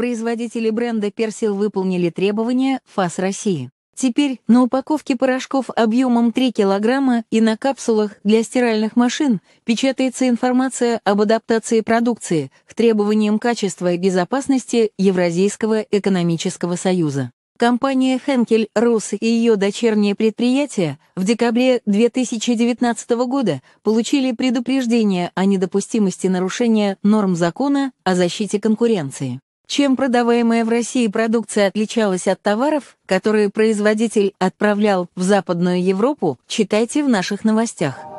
Производители бренда «Персил» выполнили требования ФАС России. Теперь на упаковке порошков объемом 3 килограмма и на капсулах для стиральных машин печатается информация об адаптации продукции к требованиям качества и безопасности Евразийского экономического союза. Компания «Хенкель Рус» и ее дочерние предприятия в декабре 2019 года получили предупреждение о недопустимости нарушения норм закона о защите конкуренции. Чем продаваемая в России продукция отличалась от товаров, которые производитель отправлял в Западную Европу, читайте в наших новостях.